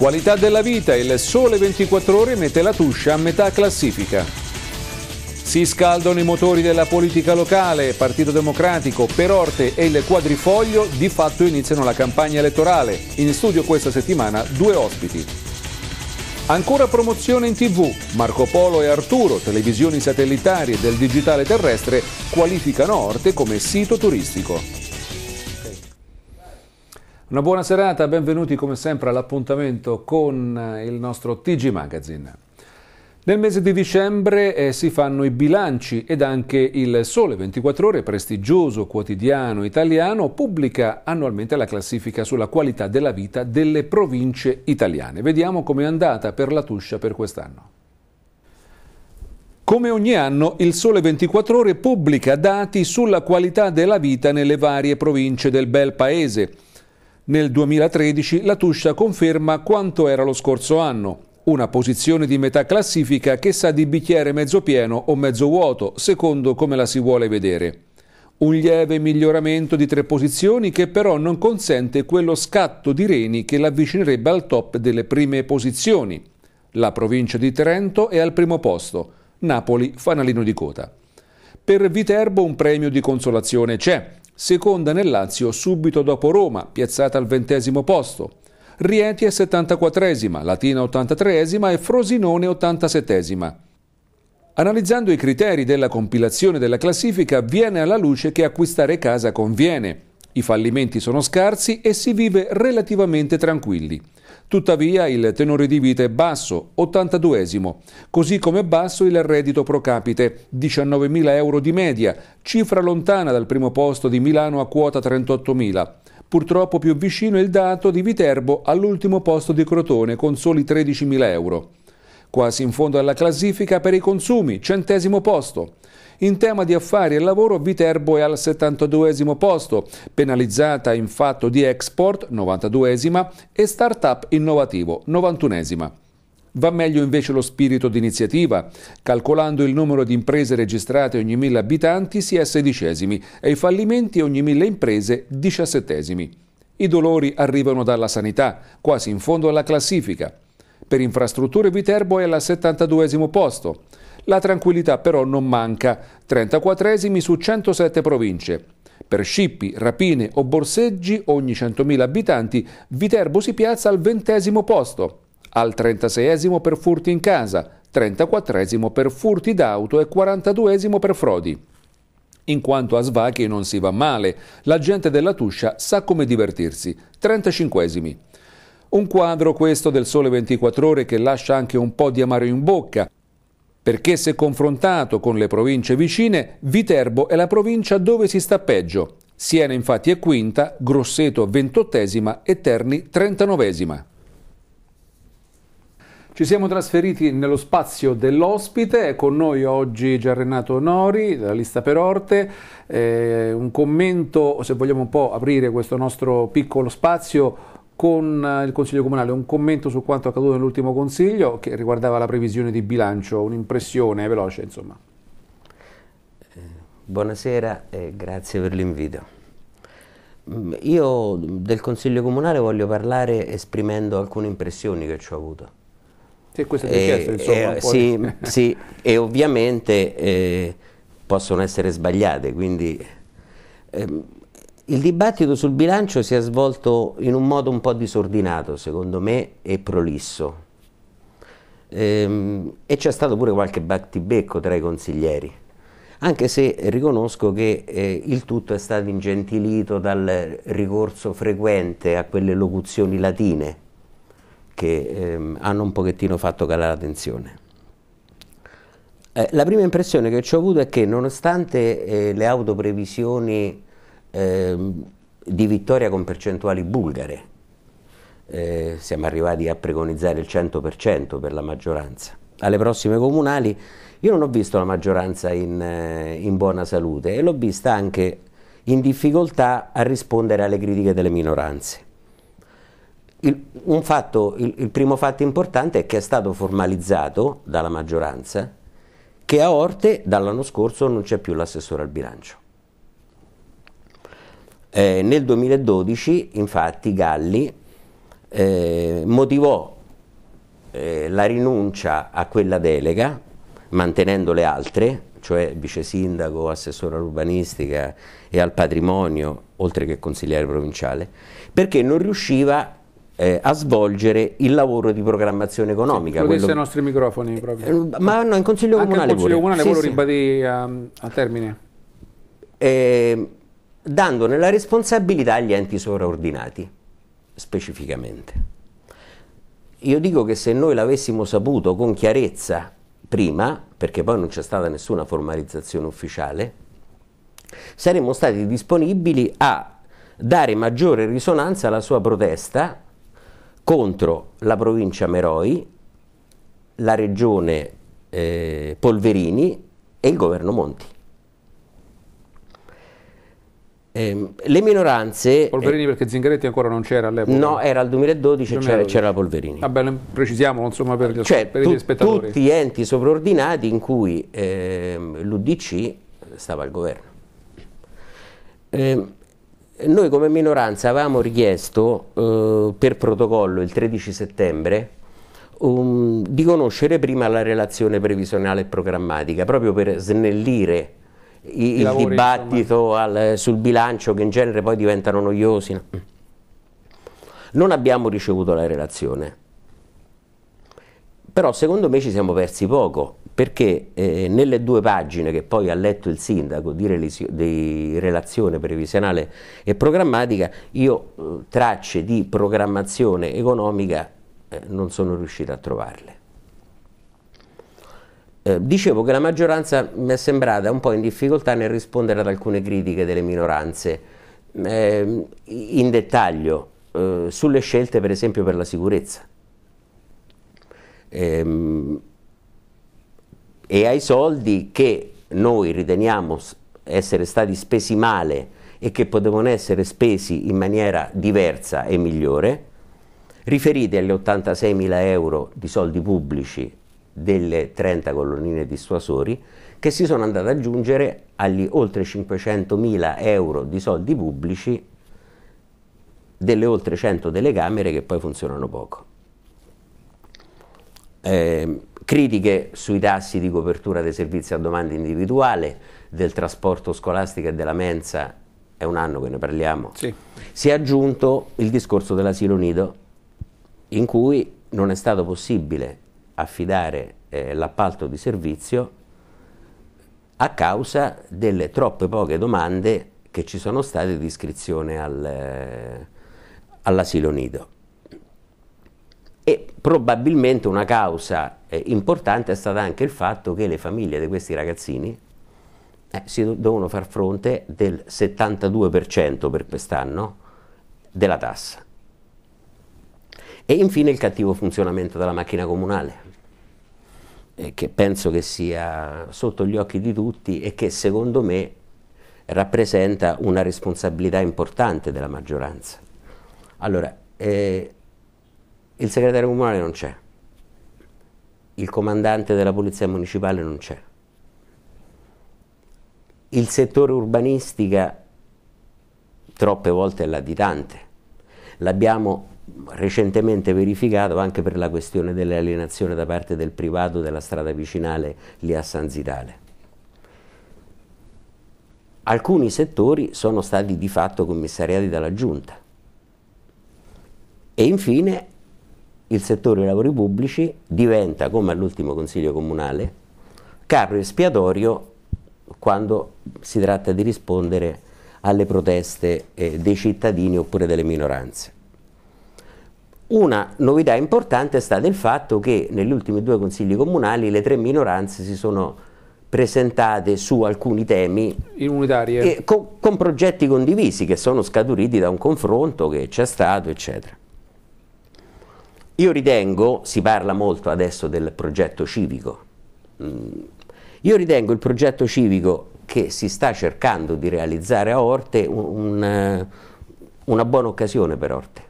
Qualità della vita, il sole 24 ore mette la Tuscia a metà classifica. Si scaldano i motori della politica locale, Partito Democratico, Perorte e il Quadrifoglio di fatto iniziano la campagna elettorale. In studio questa settimana due ospiti. Ancora promozione in tv, Marco Polo e Arturo, televisioni satellitari del digitale terrestre, qualificano Orte come sito turistico. Una buona serata, benvenuti come sempre all'appuntamento con eh, il nostro TG Magazine. Nel mese di dicembre eh, si fanno i bilanci ed anche il Sole 24 Ore, prestigioso quotidiano italiano, pubblica annualmente la classifica sulla qualità della vita delle province italiane. Vediamo com'è andata per la Tuscia per quest'anno. Come ogni anno, il Sole 24 Ore pubblica dati sulla qualità della vita nelle varie province del bel paese. Nel 2013 la Tuscia conferma quanto era lo scorso anno, una posizione di metà classifica che sa di bicchiere mezzo pieno o mezzo vuoto, secondo come la si vuole vedere. Un lieve miglioramento di tre posizioni che però non consente quello scatto di reni che l'avvicinerebbe al top delle prime posizioni. La provincia di Trento è al primo posto, Napoli fanalino di coda. Per Viterbo un premio di consolazione c'è seconda nel Lazio subito dopo Roma, piazzata al ventesimo posto. Rieti è 74esima, Latina 83esima e Frosinone 87esima. Analizzando i criteri della compilazione della classifica viene alla luce che acquistare casa conviene. I fallimenti sono scarsi e si vive relativamente tranquilli. Tuttavia il tenore di vita è basso, 82esimo, così come è basso il reddito pro capite, 19.000 euro di media, cifra lontana dal primo posto di Milano a quota 38.000. Purtroppo più vicino il dato di Viterbo all'ultimo posto di Crotone con soli 13.000 euro. Quasi in fondo alla classifica per i consumi, centesimo posto. In tema di affari e lavoro Viterbo è al 72 posto, penalizzata in fatto di export 92 e start-up innovativo 91 Va meglio invece lo spirito d'iniziativa. Calcolando il numero di imprese registrate ogni 1000 abitanti si è sedicesimi e i fallimenti ogni 1000 imprese diciassettesimi. I dolori arrivano dalla sanità, quasi in fondo alla classifica. Per infrastrutture Viterbo è al 72 posto. La tranquillità però non manca, 34esimi su 107 province. Per scippi, rapine o borseggi ogni 100.000 abitanti, Viterbo si piazza al ventesimo posto, al 36 esimo per furti in casa, 34 esimo per furti d'auto e 42 esimo per frodi. In quanto a svachi non si va male, la gente della Tuscia sa come divertirsi, 35 esimi Un quadro questo del sole 24 ore che lascia anche un po' di amaro in bocca, perché se confrontato con le province vicine, Viterbo è la provincia dove si sta peggio. Siena infatti è quinta, Grosseto ventottesima e Terni trentanovesima. Ci siamo trasferiti nello spazio dell'ospite, è con noi oggi Gian Renato Nori della Lista per Orte, eh, un commento, se vogliamo un po' aprire questo nostro piccolo spazio, con eh, il Consiglio Comunale un commento su quanto accaduto nell'ultimo Consiglio che riguardava la previsione di bilancio, un'impressione veloce insomma. Eh, buonasera e grazie per l'invito. Mm, io del Consiglio Comunale voglio parlare esprimendo alcune impressioni che ci ho avuto. Sì, questo ti eh, chiesto, insomma. Eh, sì, di... sì, e ovviamente eh, possono essere sbagliate, quindi ehm, il dibattito sul bilancio si è svolto in un modo un po' disordinato, secondo me, e prolisso. Ehm, e c'è stato pure qualche battibecco tra i consiglieri, anche se riconosco che eh, il tutto è stato ingentilito dal ricorso frequente a quelle locuzioni latine che ehm, hanno un pochettino fatto calare la tensione. Eh, la prima impressione che ci ho avuto è che nonostante eh, le autoprevisioni Ehm, di vittoria con percentuali bulgare. Eh, siamo arrivati a preconizzare il 100% per la maggioranza. Alle prossime comunali io non ho visto la maggioranza in, eh, in buona salute e l'ho vista anche in difficoltà a rispondere alle critiche delle minoranze. Il, fatto, il, il, primo fatto importante è che è stato formalizzato dalla maggioranza che a Orte dall'anno scorso non c'è più l'assessore al bilancio. Eh, nel 2012 infatti Galli eh, motivò eh, la rinuncia a quella delega mantenendo le altre, cioè vice sindaco, assessore all'urbanistica e al patrimonio, oltre che consigliere provinciale, perché non riusciva eh, a svolgere il lavoro di programmazione economica. Sì, quello... ai nostri microfoni proprio. Eh, ma no, in Consiglio Anche Comunale. Il Consiglio pure. Comunale sì, lo sì. ribadì ehm, a, a termine. Eh, dandone la responsabilità agli enti sovraordinati, specificamente. Io dico che se noi l'avessimo saputo con chiarezza prima, perché poi non c'è stata nessuna formalizzazione ufficiale, saremmo stati disponibili a dare maggiore risonanza alla sua protesta contro la provincia Meroi, la regione eh, Polverini e il governo Monti. Ehm, le minoranze... Eh, Polverini eh, perché Zingaretti ancora non c'era all'epoca? No, era il 2012 e c'era, c'era Polverini. Vabbè, ah precisiamolo insomma per gli, cioè, per tu, gli spettatori. tutti enti sovraordinati in cui eh, l'Udc stava al governo. Ehm, noi come minoranza avevamo richiesto eh, per protocollo il 13 settembre um, di conoscere prima la relazione previsionale e programmatica, proprio per snellire il, lavori, dibattito al, sul bilancio che in genere poi diventano noiosi. Non abbiamo ricevuto la relazione, però secondo me ci siamo persi poco perché eh, nelle due pagine che poi ha letto il sindaco di, di relazione previsionale e programmatica, io eh, tracce di programmazione economica eh, non sono riuscito a trovarle. Eh, dicevo che la maggioranza mi è sembrata un po' in difficoltà nel rispondere ad alcune critiche delle minoranze, eh, in dettaglio eh, sulle scelte per esempio per la sicurezza ehm, e ai soldi che noi riteniamo essere stati spesi male e che potevano essere spesi in maniera diversa e migliore, riferiti agli 86 mila euro di soldi pubblici delle 30 colonnine dissuasori che si sono andate ad aggiungere agli oltre 500.000 euro di soldi pubblici delle oltre 100 telecamere che poi funzionano poco. Eh, critiche sui tassi di copertura dei servizi a domanda individuale, del trasporto scolastico e della mensa, è un anno che ne parliamo, sì. si è aggiunto il discorso dell'asilo nido, in cui non è stato possibile affidare eh, l'appalto di servizio a causa delle troppe poche domande che ci sono state di iscrizione al, eh, all'asilo nido. E probabilmente una causa eh, importante è stata anche il fatto che le famiglie di questi ragazzini eh, si devono far fronte del 72% per quest'anno della tassa. E infine il cattivo funzionamento della macchina comunale eh, che penso che sia sotto gli occhi di tutti e che secondo me rappresenta una responsabilità importante della maggioranza. Allora, eh, il segretario comunale non c'è, il comandante della polizia municipale non c'è, il settore urbanistica troppe volte è latitante, l'abbiamo recentemente verificato anche per la questione dell'alienazione da parte del privato della strada vicinale lì a San Zitale. Alcuni settori sono stati di fatto commissariati dalla Giunta e infine il settore dei lavori pubblici diventa, come all'ultimo Consiglio Comunale, carro espiatorio quando si tratta di rispondere alle proteste eh, dei cittadini oppure delle minoranze. Una novità importante è stata il fatto che negli ultimi due consigli comunali le tre minoranze si sono presentate su alcuni temi che, con, con progetti condivisi che sono scaturiti da un confronto che c'è stato, eccetera. Io ritengo, si parla molto adesso del progetto civico, mm. io ritengo il progetto civico che si sta cercando di realizzare a Orte un, eh, una buona occasione per Orte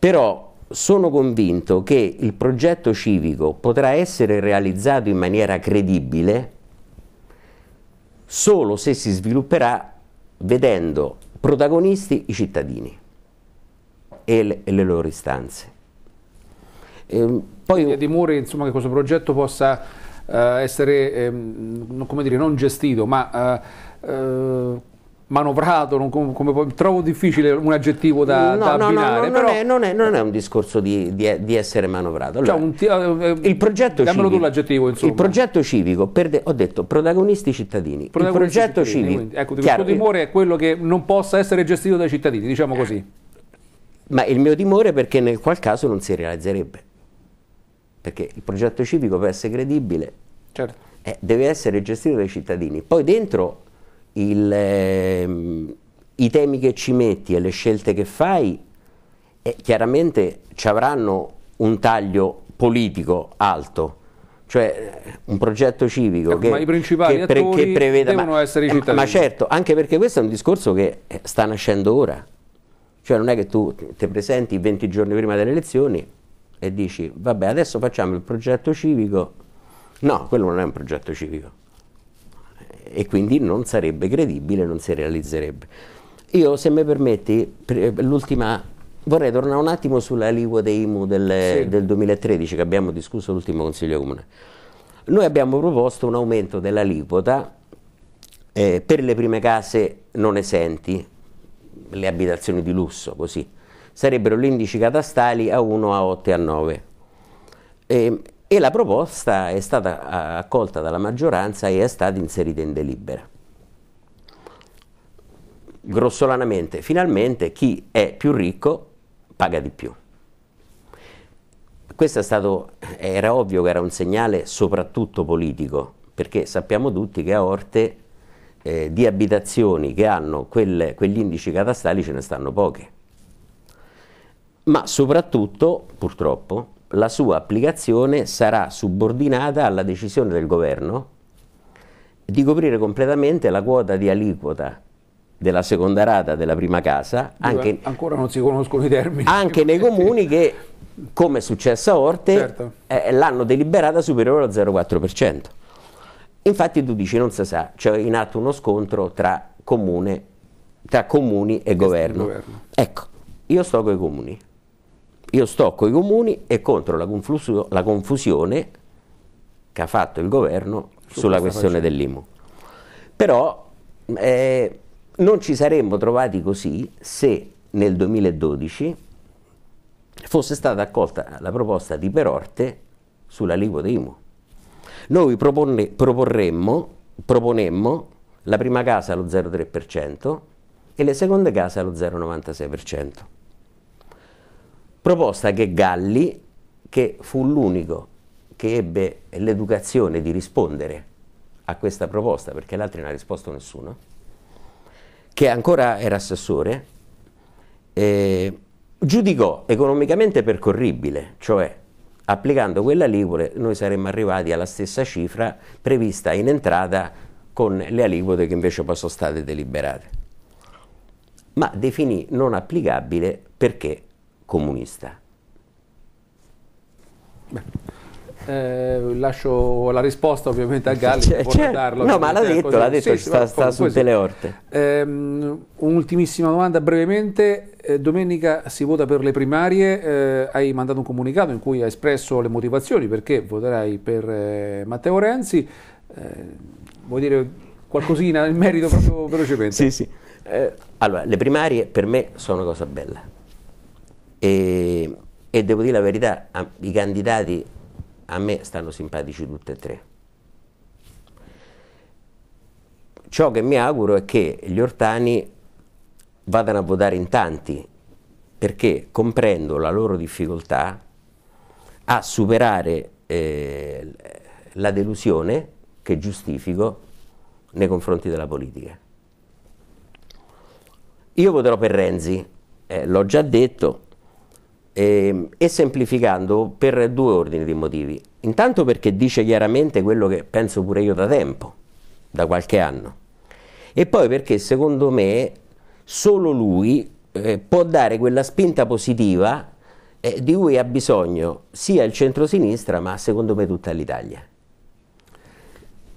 però sono convinto che il progetto civico potrà essere realizzato in maniera credibile solo se si svilupperà vedendo protagonisti i cittadini e le, e le loro istanze. E ehm, poi, di Muri, insomma, che questo progetto possa eh, essere, eh, dire, non gestito, ma eh, eh manovrato, non, come, come, trovo difficile un aggettivo da, no, da no, abbinare. No, però... non, è, non, è, non, è, un discorso di, di, di essere manovrato. Cioè, allora, cioè un, eh, eh, il progetto civico, tu l'aggettivo, insomma. Il progetto civico, de, ho detto, protagonisti cittadini. Protagonisti il progetto cittadini, civico... Quindi, ecco, chiaro, il tuo timore è quello che non possa essere gestito dai cittadini, diciamo così. Ma il mio timore è perché nel qual caso non si realizzerebbe. Perché il progetto civico per essere credibile certo. eh, deve essere gestito dai cittadini. Poi dentro il, ehm, i temi che ci metti e le scelte che fai eh, chiaramente ci avranno un taglio politico alto, cioè eh, un progetto civico eh, che, ma i principali che, pre, che preveda, devono ma, essere i eh, cittadini. Ma certo, anche perché questo è un discorso che sta nascendo ora, cioè non è che tu ti presenti 20 giorni prima delle elezioni e dici vabbè adesso facciamo il progetto civico, no, quello non è un progetto civico e quindi non sarebbe credibile, non si realizzerebbe. Io, se mi permetti, l'ultima vorrei tornare un attimo sulla aliquota IMU del, sì. del 2013 che abbiamo discusso all'ultimo Consiglio Comune. Noi abbiamo proposto un aumento dell'aliquota eh, per le prime case non esenti, le abitazioni di lusso, così, sarebbero gli indici catastali a 1, a 8 e a 9. E, e la proposta è stata eh, accolta dalla maggioranza e è stata inserita in delibera. Grossolanamente, finalmente chi è più ricco paga di più. Questo stato, era ovvio che era un segnale soprattutto politico, perché sappiamo tutti che a Orte eh, di abitazioni che hanno quel, quegli indici catastali ce ne stanno poche. Ma soprattutto, purtroppo, la sua applicazione sarà subordinata alla decisione del governo di coprire completamente la quota di aliquota della seconda rata della prima casa, anche, ancora non si conoscono i termini. Anche nei comuni che, come è successo a Orte, certo. eh, l'hanno deliberata superiore allo 0,4%. Infatti tu dici, non si sa, c'è cioè in atto uno scontro tra, comune, tra comuni e governo. governo. Ecco, io sto con i comuni. Io sto con i comuni e contro la, confluso, la confusione che ha fatto il governo Su sulla questione dell'IMU. Però eh, non ci saremmo trovati così se nel 2012 fosse stata accolta la proposta di Perorte sull'aliquota IMU. Noi propone, proponemmo la prima casa allo 0,3% e le seconde case allo 0,96% proposta che Galli, che fu l'unico che ebbe l'educazione di rispondere a questa proposta, perché l'altro non ha risposto nessuno, che ancora era assessore, eh, giudicò economicamente percorribile, cioè applicando quella aliquote noi saremmo arrivati alla stessa cifra prevista in entrata con le aliquote che invece poi sono state deliberate. Ma definì non applicabile perché comunista. Eh, lascio la risposta ovviamente a Galli. C'è, cioè, c'è. Cioè, darlo, no, ma l'ha detto, l'ha detto, sì, sta, sta su delle orte. Ehm, un'ultimissima domanda brevemente. Eh, domenica si vota per le primarie, eh, hai mandato un comunicato in cui hai espresso le motivazioni perché voterai per eh, Matteo Renzi. Eh, vuoi dire qualcosina in merito proprio velocemente? Sì, sì. allora, le primarie per me sono una cosa bella e, e devo dire la verità, a, i candidati a me stanno simpatici tutti e tre. Ciò che mi auguro è che gli ortani vadano a votare in tanti, perché comprendo la loro difficoltà a superare eh, la delusione che giustifico nei confronti della politica. Io voterò per Renzi, eh, l'ho già detto, e, ehm, e semplificando per due ordini di motivi. Intanto perché dice chiaramente quello che penso pure io da tempo, da qualche anno, e poi perché secondo me solo lui eh, può dare quella spinta positiva eh, di cui ha bisogno sia il centro-sinistra, ma secondo me tutta l'Italia.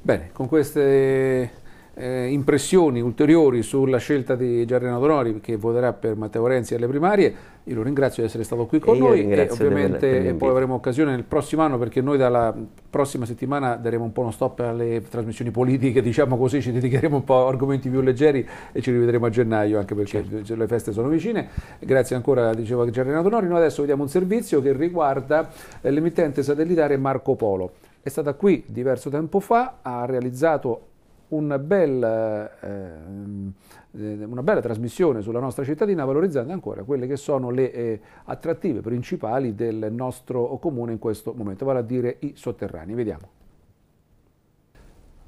Bene, con queste eh, impressioni ulteriori sulla scelta di Giarrena Donori che voterà per Matteo Renzi alle primarie. Io lo ringrazio di essere stato qui con e noi e ovviamente per, poi avremo occasione nel prossimo anno perché noi dalla prossima settimana daremo un po' uno stop alle trasmissioni politiche, diciamo così, ci dedicheremo un po' a argomenti più leggeri e ci rivedremo a gennaio anche perché certo. le feste sono vicine. Grazie ancora, diceva Giarrena Donori. Noi adesso vediamo un servizio che riguarda eh, l'emittente satellitare Marco Polo. È stata qui diverso tempo fa, ha realizzato un bel, eh, ehm, una bella trasmissione sulla nostra cittadina valorizzando ancora quelle che sono le eh, attrattive principali del nostro comune in questo momento, vale a dire i sotterranei. Vediamo.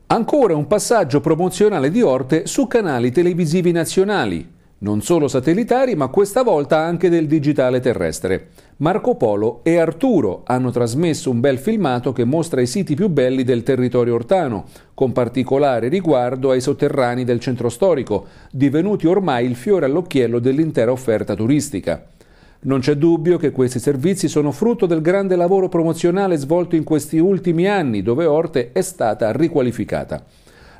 Ancora un passaggio promozionale di Orte su canali televisivi nazionali non solo satellitari, ma questa volta anche del digitale terrestre. Marco Polo e Arturo hanno trasmesso un bel filmato che mostra i siti più belli del territorio ortano, con particolare riguardo ai sotterranei del centro storico, divenuti ormai il fiore all'occhiello dell'intera offerta turistica. Non c'è dubbio che questi servizi sono frutto del grande lavoro promozionale svolto in questi ultimi anni, dove Orte è stata riqualificata.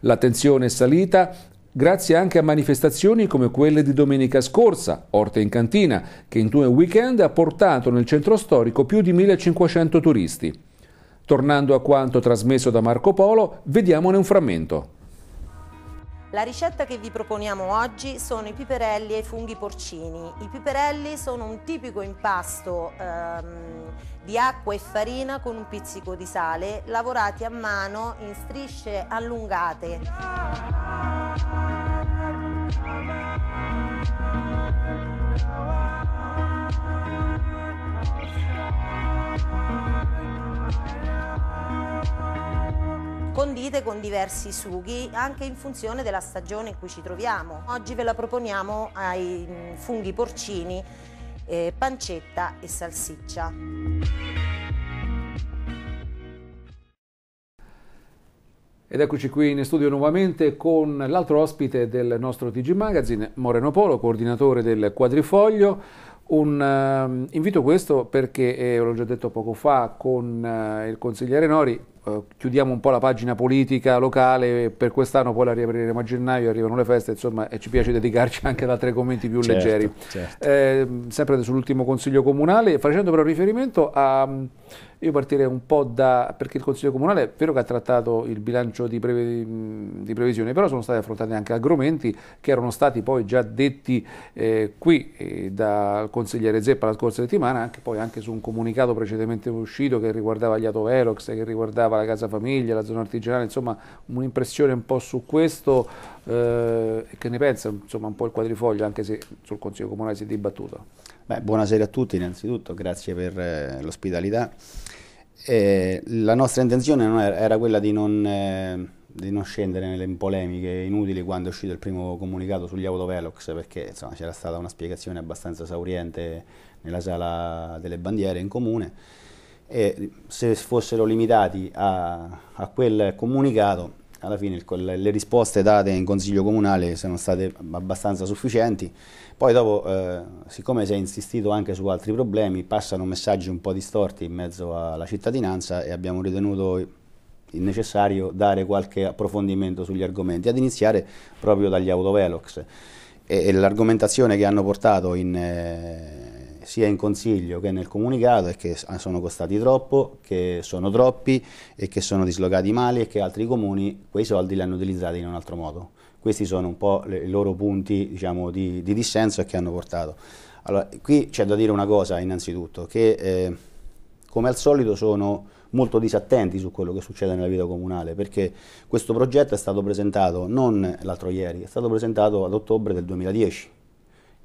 L'attenzione è salita grazie anche a manifestazioni come quelle di domenica scorsa, Orte in Cantina, che in due weekend ha portato nel centro storico più di 1500 turisti. Tornando a quanto trasmesso da Marco Polo, vediamone un frammento. La ricetta che vi proponiamo oggi sono i piperelli e i funghi porcini. I piperelli sono un tipico impasto ehm, di acqua e farina con un pizzico di sale, lavorati a mano in strisce allungate. Condite con diversi sughi anche in funzione della stagione in cui ci troviamo. Oggi ve la proponiamo ai mm, funghi porcini eh, pancetta e salsiccia. Ed eccoci qui in studio nuovamente con l'altro ospite del nostro TG Magazine, Moreno Polo, coordinatore del Quadrifoglio. Un uh, invito questo perché, eh, l'ho già detto poco fa con uh, il consigliere Nori, eh, chiudiamo un po' la pagina politica locale, per quest'anno poi la riapriremo a gennaio, arrivano le feste, insomma, e ci piace dedicarci anche ad altri commenti più certo, leggeri. Certo. Eh, sempre sull'ultimo Consiglio Comunale, facendo però riferimento a... Io partirei un po' da... perché il Consiglio Comunale è vero che ha trattato il bilancio di, preve, di previsione, però sono stati affrontati anche argomenti che erano stati poi già detti eh, qui eh, dal consigliere Zeppa la scorsa settimana, anche poi anche su un comunicato precedentemente uscito che riguardava gli Autovelox, che riguardava Cava, la casa famiglia, la zona artigianale, insomma un'impressione un po' su questo eh, che ne pensa insomma, un po' il quadrifoglio anche se sul Consiglio Comunale si è dibattuto. Beh, buonasera a tutti innanzitutto, grazie per eh, l'ospitalità. Eh, la nostra intenzione era, era, quella di non eh, di non scendere nelle polemiche inutili quando è uscito il primo comunicato sugli autovelox perché c'era stata una spiegazione abbastanza esauriente nella sala delle bandiere in comune e se fossero limitati a, a quel comunicato alla fine il, le risposte date in consiglio comunale sono state abbastanza sufficienti. Poi dopo, eh, siccome si è insistito anche su altri problemi, passano messaggi un po' distorti in mezzo alla cittadinanza e abbiamo ritenuto necessario dare qualche approfondimento sugli argomenti, ad iniziare proprio dagli autovelox. E, e l'argomentazione che hanno portato in... Eh, sia in consiglio che nel comunicato è che ah, sono costati troppo, che sono troppi e che sono dislocati male e che altri comuni quei soldi li hanno utilizzati in un altro modo. Questi sono un po' i loro punti diciamo, di, di, dissenso che hanno portato. Allora, qui c'è da dire una cosa innanzitutto, che eh, come al solito sono molto disattenti su quello che succede nella vita comunale, perché questo progetto è stato presentato non l'altro ieri, è stato presentato ad ottobre del 2010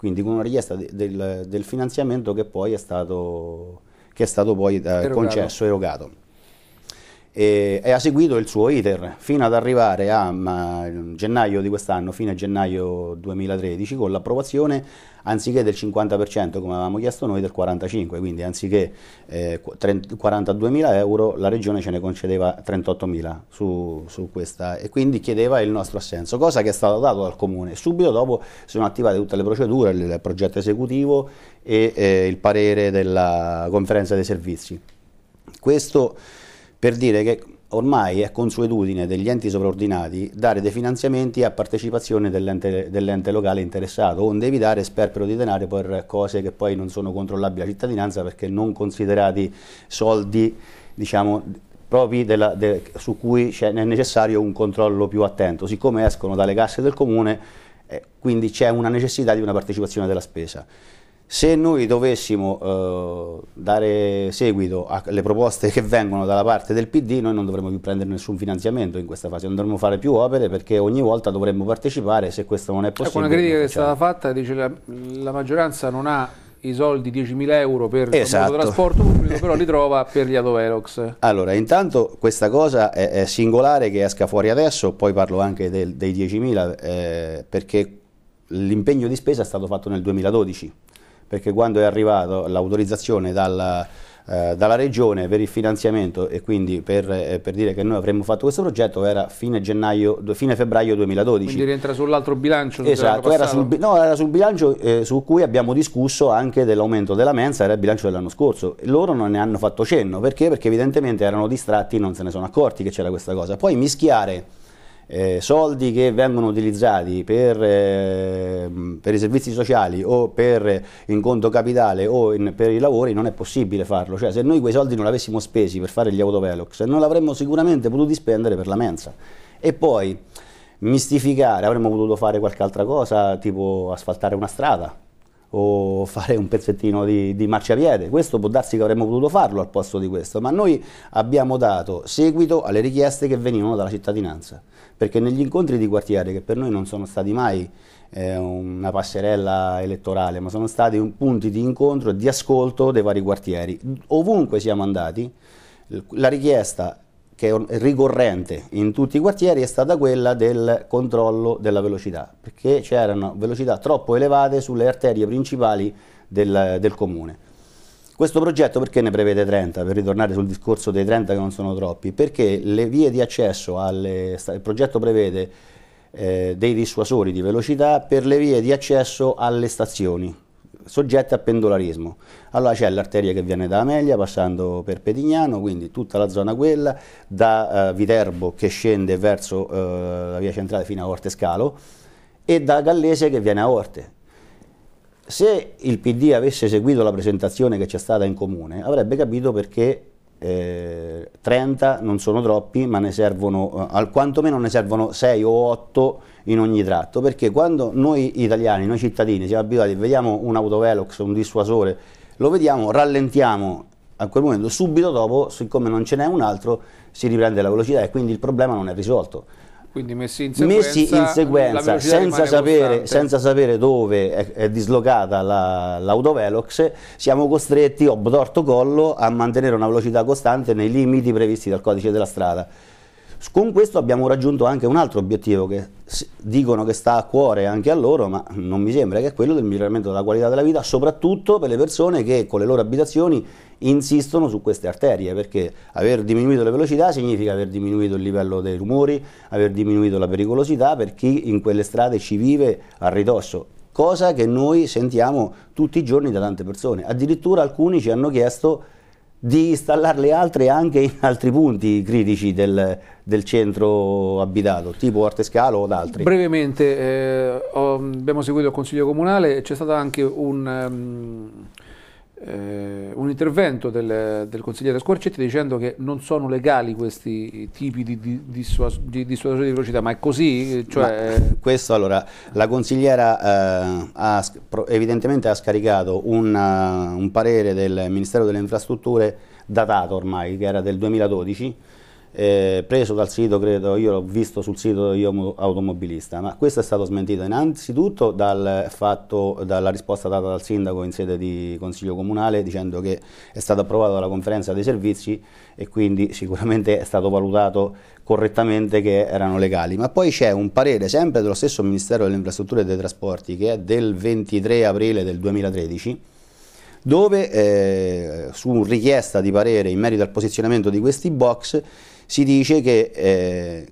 quindi con una richiesta de, del, del, finanziamento che poi è stato, che è stato poi eh, concesso, erogato e, e, ha seguito il suo iter fino ad arrivare a ma, gennaio di quest'anno, fine gennaio 2013, con l'approvazione anziché del 50% come avevamo chiesto noi del 45%, quindi anziché eh, 42.000 euro la regione ce ne concedeva 38.000 su, su, questa e quindi chiedeva il nostro assenso, cosa che è stata data dal comune. Subito dopo si sono attivate tutte le procedure, il, il progetto esecutivo e eh, il parere della conferenza dei servizi. Questo per dire che ormai è consuetudine degli enti sovraordinati dare dei finanziamenti a partecipazione dell'ente, dell'ente locale interessato, onde evitare sperpero di denaro per cose che poi non sono controllabili alla cittadinanza perché non considerati soldi diciamo, propri della, de, su cui è necessario un controllo più attento. Siccome escono dalle casse del comune, eh, quindi c'è una necessità di una partecipazione della spesa. Se noi dovessimo eh, dare seguito alle proposte che vengono dalla parte del PD, noi non dovremmo più prendere nessun finanziamento in questa fase, non dovremmo fare più opere perché ogni volta dovremmo partecipare, se questo non è possibile... Ecco una critica che è stata fatta, dice la, la maggioranza non ha i soldi 10.000 euro per esatto. il trasporto pubblico, però li trova per gli autovelox. Allora, intanto questa cosa è, è singolare che esca fuori adesso, poi parlo anche del, dei 10.000, eh, perché l'impegno di spesa è stato fatto nel 2012 perché quando è arrivata l'autorizzazione dal, eh, dalla regione per il finanziamento e quindi per, eh, per, dire che noi avremmo fatto questo progetto era fine, gennaio, fine febbraio 2012. Quindi rientra sull'altro bilancio? Esatto, era sul, no, era sul bilancio eh, su cui abbiamo discusso anche dell'aumento della mensa, era il bilancio dell'anno scorso. Loro non ne hanno fatto cenno, perché? Perché evidentemente erano distratti e non se ne sono accorti che c'era questa cosa. Poi mischiare eh, soldi che vengono utilizzati per, eh, per, i servizi sociali o per eh, in conto capitale o in, per i lavori non è possibile farlo, cioè se noi quei soldi non l'avessimo spesi per fare gli autovelox non l'avremmo sicuramente potuti spendere per la mensa e poi mistificare, avremmo potuto fare qualche altra cosa tipo asfaltare una strada o fare un pezzettino di, di marciapiede, questo può darsi che avremmo potuto farlo al posto di questo, ma noi abbiamo dato seguito alle richieste che venivano dalla cittadinanza perché negli incontri di quartiere, che per noi non sono stati mai eh, una passerella elettorale, ma sono stati un, punti di incontro e di ascolto dei vari quartieri, ovunque siamo andati, la richiesta che è ricorrente in tutti i quartieri è stata quella del controllo della velocità, perché c'erano velocità troppo elevate sulle arterie principali del, del comune. Questo progetto perché ne prevede 30? Per ritornare sul discorso dei 30 che non sono troppi, perché le vie di accesso alle, il progetto prevede eh, dei dissuasori di velocità per le vie di accesso alle stazioni soggette a pendolarismo. Allora c'è l'arteria che viene da Amelia passando per Petignano, quindi tutta la zona quella, da eh, Viterbo che scende verso eh, la via centrale fino a Orte Scalo e da Gallese che viene a Orte se il PD avesse seguito la presentazione che c'è stata in comune, avrebbe capito perché eh, 30 non sono troppi, ma ne servono, eh, al, quantomeno ne servono 6 o 8 in ogni tratto, perché quando noi italiani, noi cittadini, siamo abituati, vediamo un autovelox, un dissuasore, lo vediamo, rallentiamo a quel momento, subito dopo, siccome non ce n'è un altro, si riprende la velocità e quindi il problema non è risolto. Quindi messi in sequenza, messi in sequenza senza, sapere, senza, sapere, dove è, è dislocata l'autovelox, la, siamo costretti, obtorto collo, a mantenere una velocità costante nei limiti previsti dal codice della strada. Con questo abbiamo raggiunto anche un altro obiettivo che dicono che sta a cuore anche a loro, ma non mi sembra che è quello del miglioramento della qualità della vita, soprattutto per le persone che con le loro abitazioni insistono su queste arterie, perché aver diminuito le velocità significa aver diminuito il livello dei rumori, aver diminuito la pericolosità per chi in quelle strade ci vive a ridosso cosa che noi sentiamo tutti i giorni da tante persone. Addirittura alcuni ci hanno chiesto di installarle altre anche in altri punti critici del, del centro abitato, tipo Scalo o ad altri. Brevemente, eh, ho, abbiamo seguito il Consiglio Comunale, c'è stato anche un, ehm, eh, un intervento del, del, consigliere Squarcetti dicendo che non sono legali questi tipi di, di, dissuas di dissuasione di velocità, ma è così? Cioè... Ma questo allora, la consigliera eh, ha, evidentemente ha scaricato un, eh, un parere del Ministero delle Infrastrutture datato ormai, che era del 2012, eh, preso dal sito, credo, io l'ho visto sul sito Io Automobilista, ma questo è stato smentito innanzitutto dal fatto, dalla risposta data dal sindaco in sede di Consiglio Comunale dicendo che è stato approvato dalla conferenza dei servizi e quindi sicuramente è stato valutato correttamente che erano legali. Ma poi c'è un parere sempre dello stesso Ministero delle Infrastrutture e dei Trasporti che è del 23 aprile del 2013 dove eh, su richiesta di parere in merito al posizionamento di questi box si dice che eh,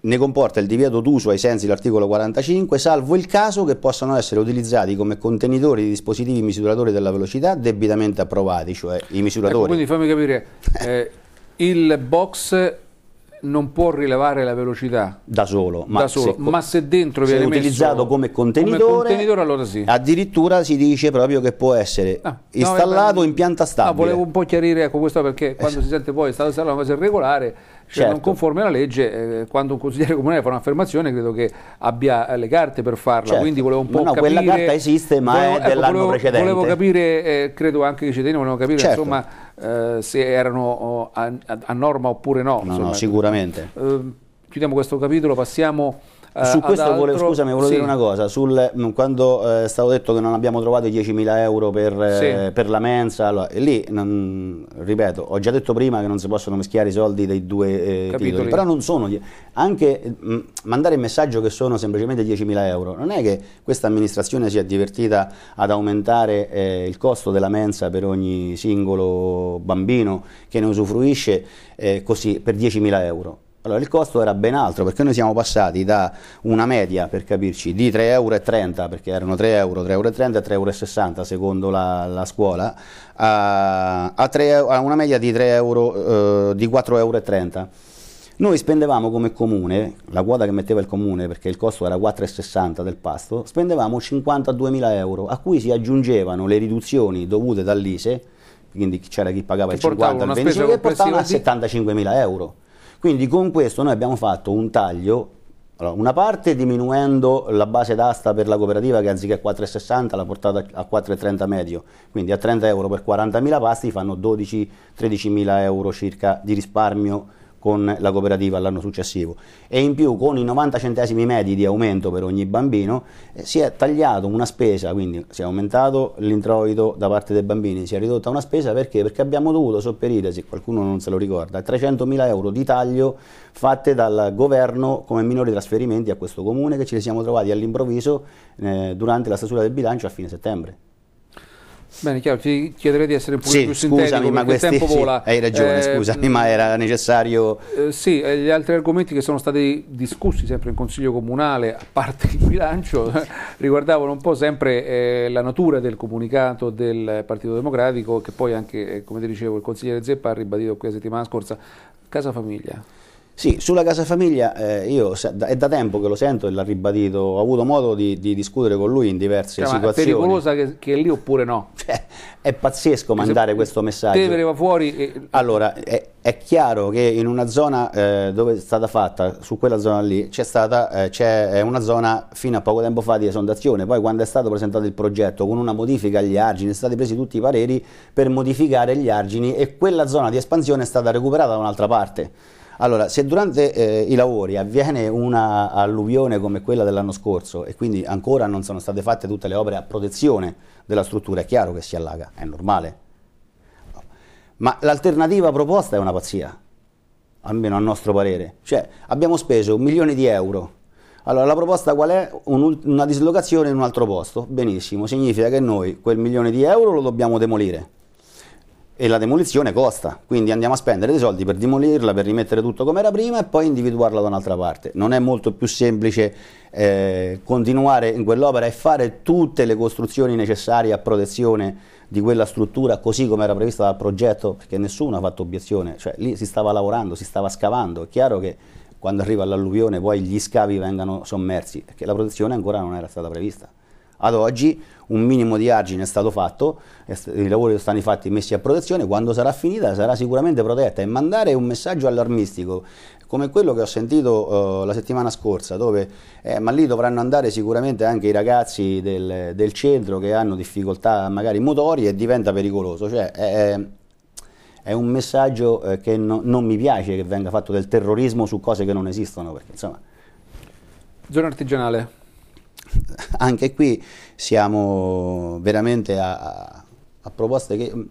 ne comporta il divieto d'uso ai sensi dell'articolo 45, salvo il caso che possano essere utilizzati come contenitori di dispositivi misuratori della velocità debitamente approvati, cioè i ecco, misuratori. Ecco, quindi fammi capire, eh, il box non può rilevare la velocità da solo, ma, da solo. Se, ma se, dentro viene utilizzato come contenitore, come contenitore allora sì. addirittura si dice proprio che può essere ah, installato no, eh, in pianta ah, stabile. No, volevo un po' chiarire ecco, questo perché eh, quando esatto. si sente poi è stato installato una cosa irregolare cioè, certo. non conforme alla legge, eh, quando un consigliere comunale fa un'affermazione, credo che abbia le carte per farla. Certo. Quindi volevo un po' no, no, capire. quella carta esiste, ma volevo, è ecco, dell'anno ecco, volevo, precedente. Volevo capire, eh, credo anche i cittadini volevano capire certo. insomma, eh, se erano oh, a, a, norma oppure no. No, no sicuramente. Ehm, chiudiamo questo capitolo, passiamo eh, su questo altro, volevo, scusami, volevo sì. dire una cosa, Sul, mm, quando eh, è stato detto che non abbiamo trovato i 10.000 euro per, eh, sì. per, la mensa, allora, lì, non, ripeto, ho già detto prima che non si possono mischiare i soldi dei due eh, titoli, però non sono, anche mh, mm, mandare il messaggio che sono semplicemente 10.000 euro, non è che questa amministrazione si è divertita ad aumentare eh, il costo della mensa per ogni singolo bambino che ne usufruisce eh, così per 10.000 euro. Allora il costo era ben altro perché noi siamo passati da una media, per capirci, di 3,30 euro, perché erano 3 euro, 3,30 euro e 3,60 euro secondo la, la scuola, a, a, 3, a, una media di, 3 euro, eh, di 4,30 euro. Noi spendevamo come comune, la quota che metteva il comune perché il costo era 4,60 del pasto, spendevamo 52.000 euro a cui si aggiungevano le riduzioni dovute dall'ISE, quindi c'era chi pagava che il 50 al 25 e portavano a 75.000 euro. Quindi con questo noi abbiamo fatto un taglio, allora, una parte diminuendo la base d'asta per la cooperativa che anziché 4,60 l'ha portata a 4,30 medio, quindi a 30 euro per 40.000 pasti fanno 12-13.000 euro circa di risparmio con la cooperativa l'anno successivo e in più con i 90 centesimi medi di aumento per ogni bambino eh, si è tagliato una spesa, quindi si è aumentato l'introito da parte dei bambini, si è ridotta una spesa perché? perché abbiamo dovuto sopperire, se qualcuno non se lo ricorda, 300.000 euro di taglio fatte dal governo come minori trasferimenti a questo comune che ci siamo trovati all'improvviso eh, durante la stesura del bilancio a fine settembre. Bene, chiaro, ti chiederei di essere un po' sì, più scusami, ma questi, il tempo vola. Sì, hai ragione, eh, scusami, mm. ma era necessario... Eh, sì, gli altri argomenti che sono stati discussi sempre in Consiglio Comunale, a parte il bilancio, riguardavano un po' sempre eh, la natura del comunicato del Partito Democratico che poi anche, eh, come ti dicevo, il consigliere Zeppa ha ribadito qui la settimana scorsa, casa famiglia. Sì, sulla casa famiglia eh, io è da tempo che lo sento e l'ha ribadito, ho avuto modo di, di discutere con lui in diverse cioè, situazioni. È pericolosa che, che, è lì oppure no? Cioè, è pazzesco mandare questo messaggio. Tevere fuori. E... Allora, è, è, chiaro che in una zona eh, dove è stata fatta, su quella zona lì, c'è stata, eh, c'è una zona fino a poco tempo fa di esondazione, poi quando è stato presentato il progetto con una modifica agli argini, sono stati presi tutti i pareri per modificare gli argini e quella zona di espansione è stata recuperata da un'altra parte allora, se durante eh, i lavori avviene una alluvione come quella dell'anno scorso e quindi ancora non sono state fatte tutte le opere a protezione della struttura, è chiaro che si allaga, è normale. Ma l'alternativa proposta è una pazzia, almeno a nostro parere. Cioè, abbiamo speso un milione di euro. Allora, la proposta qual è? Un, una dislocazione in un altro posto. Benissimo, significa che noi quel milione di euro lo dobbiamo demolire e la demolizione costa, quindi andiamo a spendere dei soldi per demolirla, per rimettere tutto come era prima e poi individuarla da un'altra parte. Non è molto più semplice eh, continuare in quell'opera e fare tutte le costruzioni necessarie a protezione di quella struttura così come era prevista dal progetto, perché nessuno ha fatto obiezione, cioè lì si stava lavorando, si stava scavando, è chiaro che quando arriva l'alluvione poi gli scavi vengano sommersi, perché la protezione ancora non era stata prevista. Ad oggi un minimo di argine è stato fatto, i lavori sono stati fatti messi a protezione, quando sarà finita sarà sicuramente protetta e mandare un messaggio allarmistico come quello che ho sentito uh, la settimana scorsa, dove eh, ma lì dovranno andare sicuramente anche i ragazzi del, del, centro che hanno difficoltà magari motori e diventa pericoloso. Cioè, è, è un messaggio eh, che no, non mi piace che venga fatto del terrorismo su cose che non esistono, perché insomma... Zona artigianale, anche qui siamo veramente a, a proposte che mm,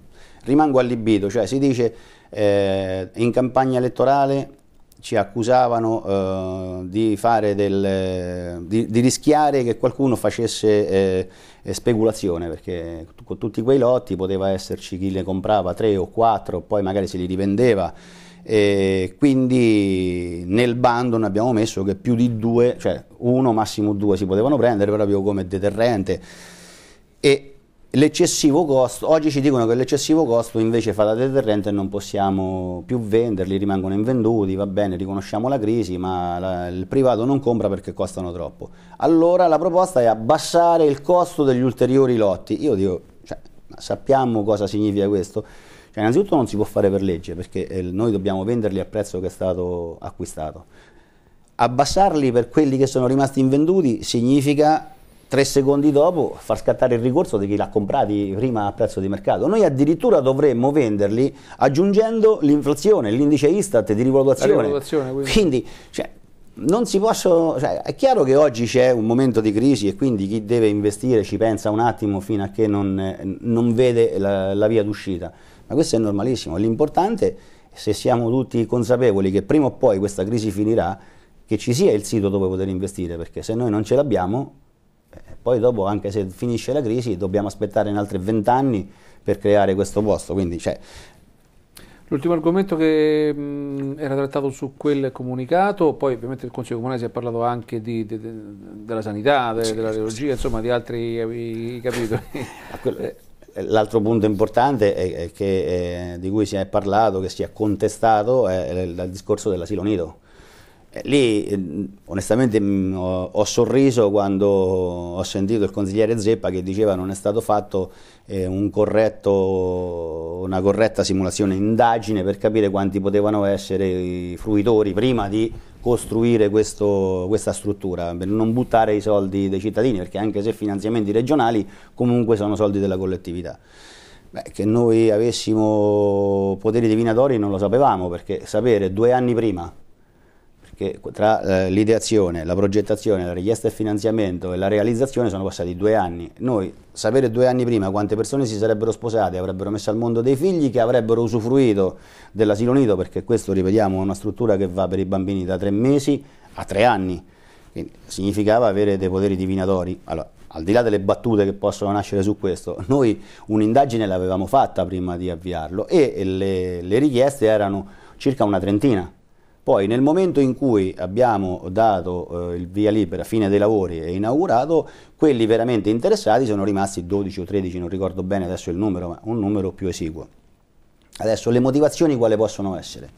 rimango allibito, cioè si dice eh, in campagna elettorale ci accusavano eh, di, del, di, di, rischiare che qualcuno facesse eh, eh speculazione, perché con tutti quei lotti poteva esserci chi le comprava tre o quattro, poi magari se li rivendeva. E quindi nel bando ne abbiamo messo che più di due, cioè uno, massimo due si potevano prendere proprio come deterrente. E l'eccessivo costo, oggi ci dicono che l'eccessivo costo invece fa da deterrente e non possiamo più venderli, rimangono invenduti, va bene, riconosciamo la crisi, ma la, il privato non compra perché costano troppo. Allora la proposta è abbassare il costo degli ulteriori lotti. Io dico, cioè, sappiamo cosa significa questo? Cioè, innanzitutto non si può fare per legge perché eh, noi dobbiamo venderli al prezzo che è stato acquistato. Abbassarli per quelli che sono rimasti invenduti significa tre secondi dopo far scattare il ricorso di chi l'ha comprati prima a prezzo di mercato. Noi addirittura dovremmo venderli aggiungendo l'inflazione, l'indice Istat di rivalutazione. quindi, quindi cioè, non si possono, cioè, è chiaro che oggi c'è un momento di crisi e quindi chi deve investire ci pensa un attimo fino a che non, non vede la, la via d'uscita, ma questo è normalissimo. L'importante, se siamo tutti consapevoli che prima o poi questa crisi finirà, che ci sia il sito dove poter investire, perché se noi non ce l'abbiamo, eh, poi dopo, anche se finisce la crisi, dobbiamo aspettare in altri vent'anni per creare questo posto. Quindi, cioè, L'ultimo argomento che mh, mm, era trattato su quel comunicato, poi ovviamente il Consiglio Comunale si è parlato anche di, de, de, della sanità, de, della radiologia, insomma di altri eh, capitoli. Eh, l'altro punto importante è, è che, è, di cui si è parlato, che si è contestato, è il, il discorso dell'asilo nido Lì mm, onestamente mm, ho, sorriso quando ho sentito il consigliere Zeppa che diceva non è stato fatto eh, un corretto, una corretta simulazione, indagine per capire quanti potevano essere i fruitori prima di costruire questo, questa struttura, per non buttare i soldi dei cittadini, perché anche se finanziamenti regionali comunque sono soldi della collettività. Beh, che noi avessimo poteri divinatori non lo sapevamo, perché sapere due anni prima che tra eh, l'ideazione, la progettazione, la richiesta di finanziamento e la realizzazione sono passati due anni. Noi sapere due anni prima quante persone si sarebbero sposate, avrebbero messo al mondo dei figli che avrebbero usufruito dell'asilo nido, perché questo, ripetiamo, è una struttura che va per i bambini da tre mesi a tre anni. Quindi significava avere dei poteri divinatori. Allora, al di là delle battute che possono nascere su questo, noi un'indagine l'avevamo fatta prima di avviarlo e le, le richieste erano circa una trentina poi nel momento in cui abbiamo dato eh, il via libera, fine dei lavori e inaugurato, quelli veramente interessati sono rimasti 12 o 13, non ricordo bene adesso il numero, ma un numero più esiguo. Adesso le motivazioni quali possono essere?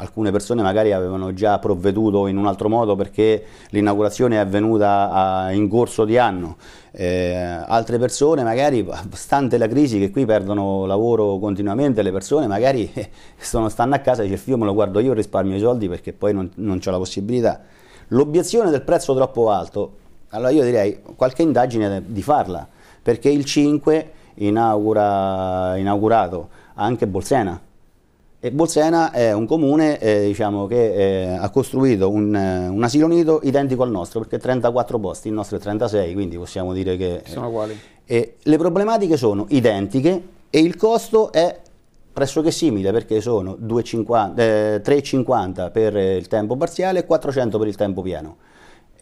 alcune persone magari avevano già provveduto in un altro modo perché l'inaugurazione è avvenuta a, in corso di anno, eh, altre persone magari, stante la crisi che qui perdono lavoro continuamente, le persone magari eh, sono, stanno a casa e dice il figlio me lo guardo io risparmio i soldi perché poi non, non ho la possibilità. L'obiezione del prezzo troppo alto, allora io direi qualche indagine di farla, perché il 5 inaugura, inaugurato anche Bolsena, e Bolsena è un comune eh, diciamo, che eh, ha costruito un, eh, un, asilo nido identico al nostro, perché 34 posti, il nostro è 36, quindi possiamo dire che... Eh, sono uguali. Eh, le problematiche sono identiche e il costo è pressoché simile, perché sono 3,50 eh, per il tempo parziale e 400 per il tempo pieno.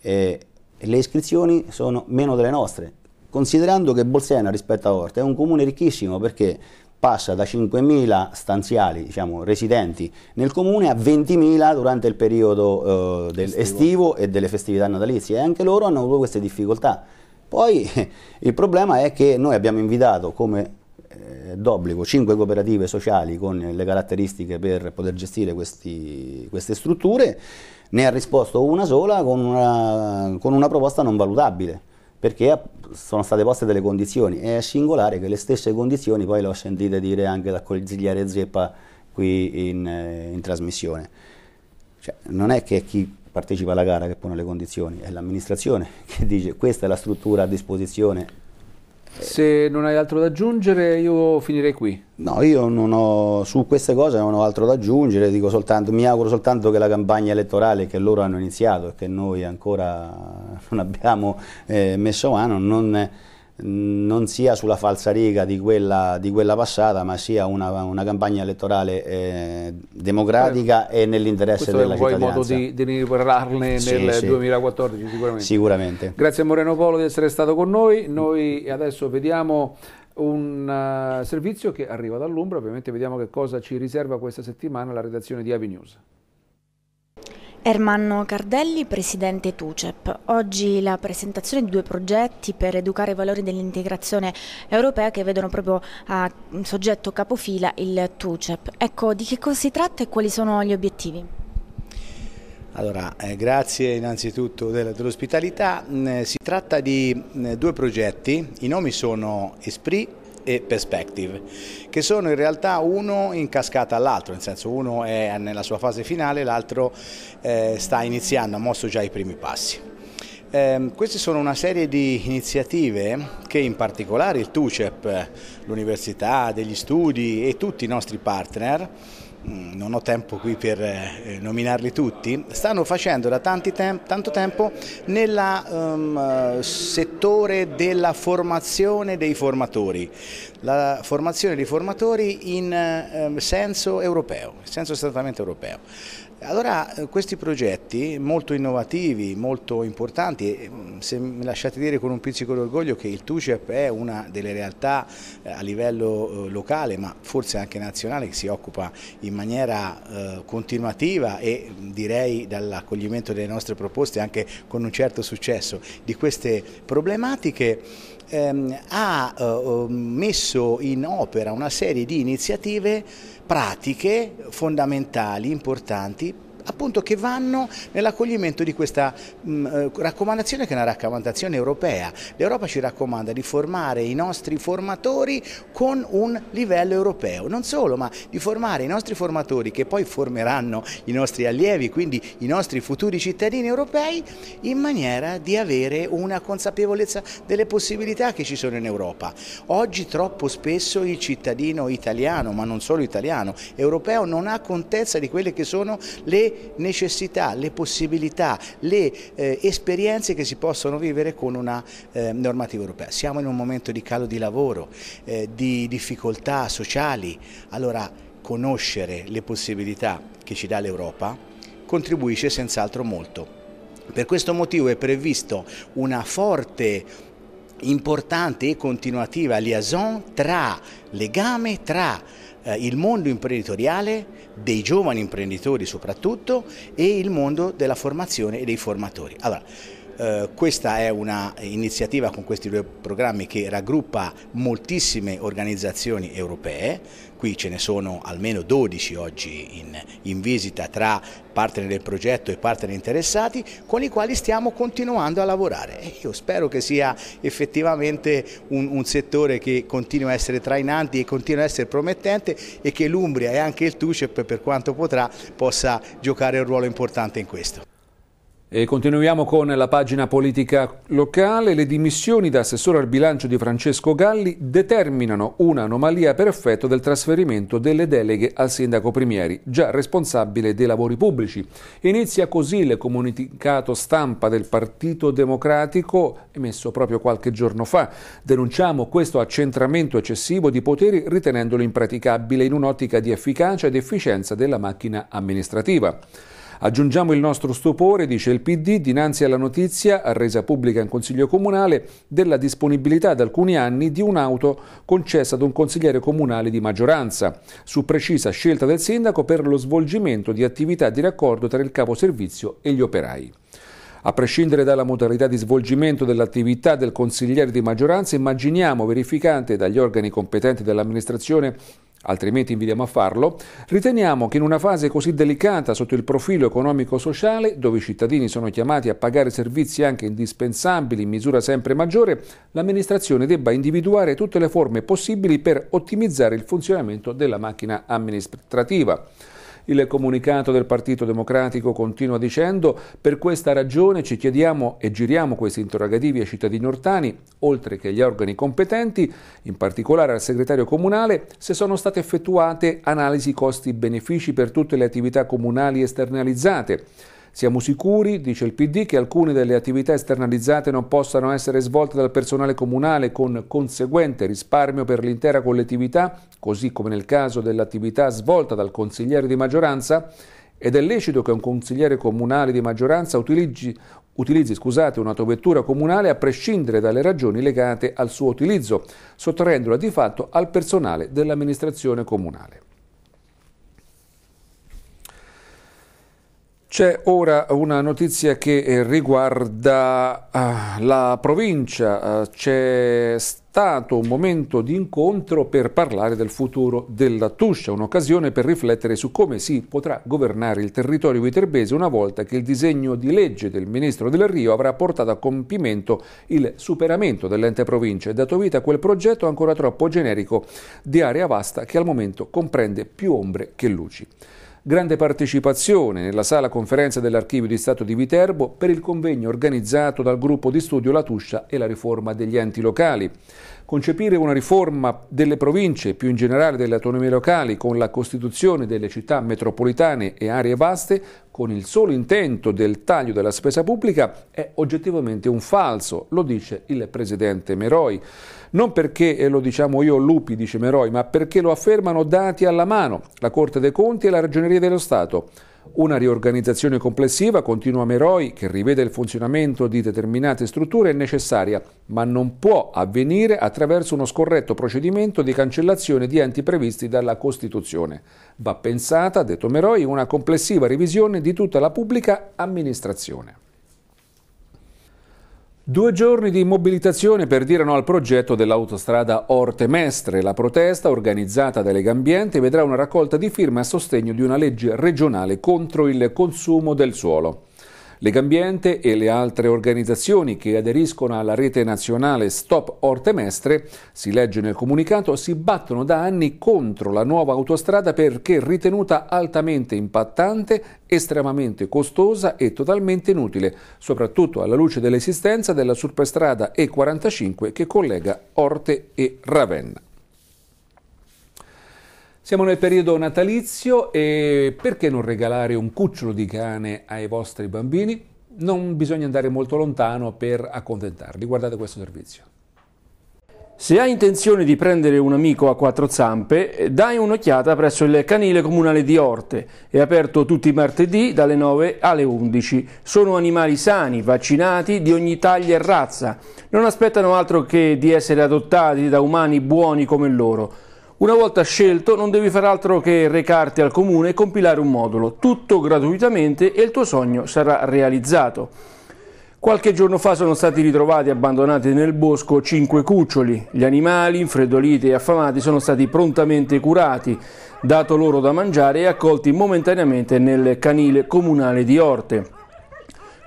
le iscrizioni sono meno delle nostre, considerando che Bolsena rispetto a Orte è un comune ricchissimo perché passa da 5.000 stanziali diciamo, residenti nel comune a 20.000 durante il periodo eh, del estivo. estivo e delle festività natalizie e anche loro hanno avuto queste difficoltà. Poi il problema è che noi abbiamo invitato come eh, d'obbligo 5 cooperative sociali con le caratteristiche per poter gestire questi, queste strutture, ne ha risposto una sola con una, con una proposta non valutabile perché sono state poste delle condizioni e è singolare che le stesse condizioni poi le ho sentite dire anche dal consigliere Zeppa qui in, eh, in trasmissione. Cioè, non è che chi partecipa alla gara che pone le condizioni, è l'amministrazione che dice questa è la struttura a disposizione se non hai altro da aggiungere io finirei qui. No, io ho, su queste cose non ho altro da aggiungere, soltanto, mi auguro soltanto che la campagna elettorale che loro hanno iniziato e che noi ancora non abbiamo eh, messo mano non non sia sulla falsariga di quella, di quella passata, ma sia una, una campagna elettorale eh, democratica eh, e nell'interesse della cittadinanza. Questo è un modo di, di riparlarne sì, nel sì. 2014 sicuramente. sicuramente. Grazie a Moreno Polo di essere stato con noi, noi adesso vediamo un eh, servizio che arriva dall'Umbra, ovviamente vediamo che cosa ci riserva questa settimana la redazione di Avi News. Ermanno Cardelli, presidente TUCEP. Oggi la presentazione di due progetti per educare i valori dell'integrazione europea che vedono proprio a soggetto capofila il TUCEP. Ecco, di che cosa si tratta e quali sono gli obiettivi? Allora, eh, grazie innanzitutto dell'ospitalità. Mm, eh, si tratta di mm, due progetti, i nomi sono Esprit e Perspective, che sono in realtà uno in cascata all'altro, nel senso uno è nella sua fase finale, l'altro eh, sta iniziando, ha mosso già i primi passi. Eh, queste sono una serie di iniziative che in particolare il TUCEP, l'Università degli Studi e tutti i nostri partner Mm, non ho tempo qui per eh, nominarli tutti, stanno facendo da tem tanto tempo nel um, ehm, settore della formazione dei formatori, la formazione dei formatori in eh, senso europeo, senso strettamente europeo. Allora eh, questi progetti molto innovativi, molto importanti, mm, se mi lasciate dire con un pizzico d'orgoglio che il TUCEP è una delle realtà eh, a livello eh, locale ma forse anche nazionale che si occupa in maniera continuativa e mm, direi dall'accoglimento delle nostre proposte anche con un certo successo di queste problematiche ehm, ha eh, ehm, messo in opera una serie di iniziative pratiche fondamentali, importanti appunto che vanno nell'accoglimento di questa mh, mm, eh, raccomandazione che è una raccomandazione europea. L'Europa ci raccomanda di formare i nostri formatori con un livello europeo, non solo, ma di formare i nostri formatori che poi formeranno i nostri allievi, quindi i nostri futuri cittadini europei, in maniera di avere una consapevolezza delle possibilità che ci sono in Europa. Oggi troppo spesso il cittadino italiano, ma non solo italiano, europeo non ha contezza di quelle che sono le necessità, le possibilità, le eh, esperienze che si possono vivere con una eh, normativa europea. Siamo in un momento di calo di lavoro, eh, di difficoltà sociali, allora conoscere le possibilità che ci dà l'Europa contribuisce senz'altro molto. Per questo motivo è previsto una forte importante e continuativa liaison tra legame tra eh, il mondo imprenditoriale, dei giovani imprenditori soprattutto, e il mondo della formazione e dei formatori. Allora, eh, questa è un'iniziativa con questi due programmi che raggruppa moltissime organizzazioni europee, qui ce ne sono almeno 12 oggi in, in visita tra partner del progetto e partner interessati con i quali stiamo continuando a lavorare. Io spero che sia effettivamente un, un settore che continua a essere trainante e continua a essere promettente e che l'Umbria e anche il TUCEP per quanto potrà possa giocare un ruolo importante in questo. E continuiamo con la pagina politica locale. Le dimissioni da assessore al bilancio di Francesco Galli determinano un'anomalia per effetto del trasferimento delle deleghe al sindaco Primieri, già responsabile dei lavori pubblici. Inizia così il comunicato stampa del Partito Democratico emesso proprio qualche giorno fa. Denunciamo questo accentramento eccessivo di poteri ritenendolo impraticabile in un'ottica di efficacia ed efficienza della macchina amministrativa. Aggiungiamo il nostro stupore, dice il PD, dinanzi alla notizia, resa pubblica in Consiglio Comunale, della disponibilità da alcuni anni di un'auto concessa ad un consigliere comunale di maggioranza, su precisa scelta del sindaco per lo svolgimento di attività di raccordo tra il capo servizio e gli operai. A prescindere dalla modalità di svolgimento dell'attività del consigliere di maggioranza, immaginiamo verificante dagli organi competenti dell'amministrazione altrimenti invidiamo a farlo, riteniamo che in una fase così delicata sotto il profilo economico-sociale, dove i cittadini sono chiamati a pagare servizi anche indispensabili in misura sempre maggiore, l'amministrazione debba individuare tutte le forme possibili per ottimizzare il funzionamento della macchina amministrativa. Il comunicato del Partito Democratico continua dicendo per questa ragione ci chiediamo e giriamo questi interrogativi ai cittadini ortani, oltre che agli organi competenti, in particolare al segretario comunale, se sono state effettuate analisi costi-benefici per tutte le attività comunali esternalizzate siamo sicuri, dice il PD, che alcune delle attività esternalizzate non possano essere svolte dal personale comunale con conseguente risparmio per l'intera collettività, così come nel caso dell'attività svolta dal consigliere di maggioranza, ed è lecito che un consigliere comunale di maggioranza utilizzi, utilizzi scusate, un'autovettura comunale a prescindere dalle ragioni legate al suo utilizzo, sottraendola di fatto al personale dell'amministrazione comunale. C'è ora una notizia che eh, riguarda ah, la provincia, ah, c'è stato un momento di incontro per parlare del futuro della Tuscia, un'occasione per riflettere su come si potrà governare il territorio viterbese una volta che il disegno di legge del ministro del Rio avrà portato a compimento il superamento dell'ente provincia e dato vita a quel progetto ancora troppo generico di area vasta che al momento comprende più ombre che luci. Grande partecipazione nella sala conferenza dell'Archivio di Stato di Viterbo per il convegno organizzato dal gruppo di studio La Tuscia e la riforma degli enti locali. Concepire una riforma delle province, più in generale delle autonomie locali, con la costituzione delle città metropolitane e aree vaste, con il solo intento del taglio della spesa pubblica, è oggettivamente un falso, lo dice il presidente Meroi non perché eh, lo diciamo io Lupi, dice Meroi, ma perché lo affermano dati alla mano, la Corte dei Conti e la Ragioneria dello Stato. Una riorganizzazione complessiva, continua Meroi, che rivede il funzionamento di determinate strutture è necessaria, ma non può avvenire attraverso uno scorretto procedimento di cancellazione di enti previsti dalla Costituzione. Va pensata, ha detto Meroi, una complessiva revisione di tutta la pubblica amministrazione. Due giorni di mobilitazione per dire no al progetto dell'autostrada Orte Mestre. La protesta, organizzata da Lega Ambiente, vedrà una raccolta di firme a sostegno di una legge regionale contro il consumo del suolo. Legambiente e le altre organizzazioni che aderiscono alla rete nazionale Stop Ortemestre, si legge nel comunicato, si battono da anni contro la nuova autostrada perché ritenuta altamente impattante, estremamente costosa e totalmente inutile, soprattutto alla luce dell'esistenza della superstrada E45 che collega Orte e Ravenna. Siamo nel periodo natalizio e perché non regalare un cucciolo di cane ai vostri bambini? Non bisogna andare molto lontano per accontentarli. Guardate questo servizio. Se hai intenzione di prendere un amico a quattro zampe, dai un'occhiata presso il canile comunale di Orte. È aperto tutti i martedì dalle 9 alle 11. Sono animali sani, vaccinati, di ogni taglia e razza. Non aspettano altro che di essere adottati da umani buoni come loro. Una volta scelto non devi far altro che recarti al comune e compilare un modulo, tutto gratuitamente e il tuo sogno sarà realizzato. Qualche giorno fa sono stati ritrovati abbandonati nel bosco cinque cuccioli. Gli animali, infreddoliti e affamati, sono stati prontamente curati, dato loro da mangiare e accolti momentaneamente nel canile comunale di Orte.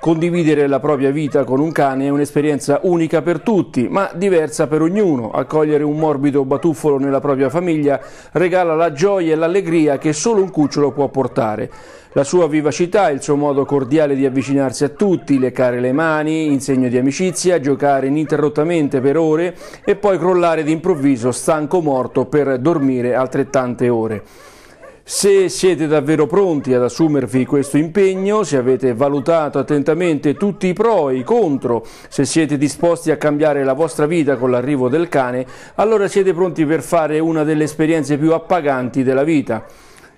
Condividere la propria vita con un cane è un'esperienza unica per tutti, ma diversa per ognuno. Accogliere un morbido batuffolo nella propria famiglia regala la gioia e l'allegria che solo un cucciolo può portare. La sua vivacità, il suo modo cordiale di avvicinarsi a tutti, leccare le mani in segno di amicizia, giocare ininterrottamente per ore e poi crollare d'improvviso stanco morto per dormire altrettante ore. Se siete davvero pronti ad assumervi questo impegno, se avete valutato attentamente tutti i pro e i contro, se siete disposti a cambiare la vostra vita con l'arrivo del cane, allora siete pronti per fare una delle esperienze più appaganti della vita.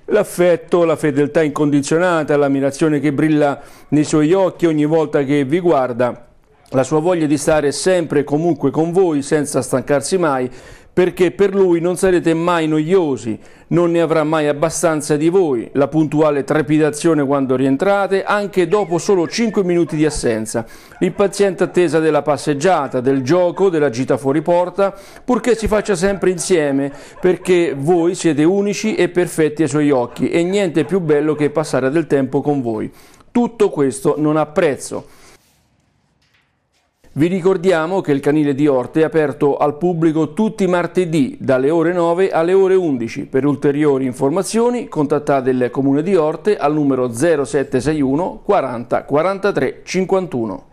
L'affetto, la fedeltà incondizionata, l'ammirazione che brilla nei suoi occhi ogni volta che vi guarda, la sua voglia di stare sempre e comunque con voi senza stancarsi mai perché per lui non sarete mai noiosi, non ne avrà mai abbastanza di voi, la puntuale trepidazione quando rientrate, anche dopo solo 5 minuti di assenza, l'impaziente attesa della passeggiata, del gioco, della gita fuori porta, purché si faccia sempre insieme, perché voi siete unici e perfetti ai suoi occhi e niente è più bello che passare del tempo con voi. Tutto questo non ha prezzo. Vi ricordiamo che il canile di Orte è aperto al pubblico tutti i martedì dalle ore 9 alle ore 11. Per ulteriori informazioni contattate il Comune di Orte al numero 0761 40 43 51.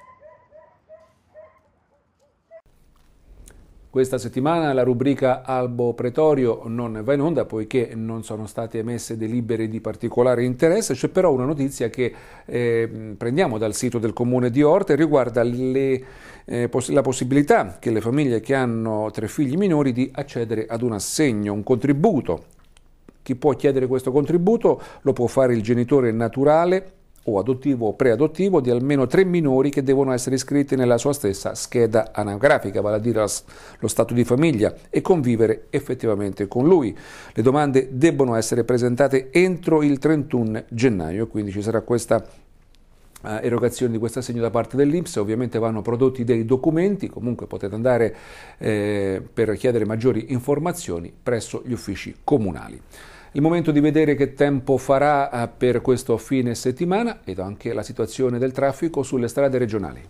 Questa settimana la rubrica Albo Pretorio non va in onda poiché non sono state emesse delibere di particolare interesse, c'è però una notizia che eh, prendiamo dal sito del comune di Orte riguarda le eh, la possibilità che le famiglie che hanno tre figli minori di accedere ad un assegno, un contributo. Chi può chiedere questo contributo lo può fare il genitore naturale o adottivo o preadottivo di almeno tre minori che devono essere iscritti nella sua stessa scheda anagrafica, vale a dire lo stato di famiglia, e convivere effettivamente con lui. Le domande debbono essere presentate entro il 31 gennaio, quindi ci sarà questa eh, erogazione di questo assegno da parte dell'Inps, ovviamente vanno prodotti dei documenti, comunque potete andare eh, per chiedere maggiori informazioni presso gli uffici comunali. Il momento di vedere che tempo farà eh, per questo fine settimana ed anche la situazione del traffico sulle strade regionali.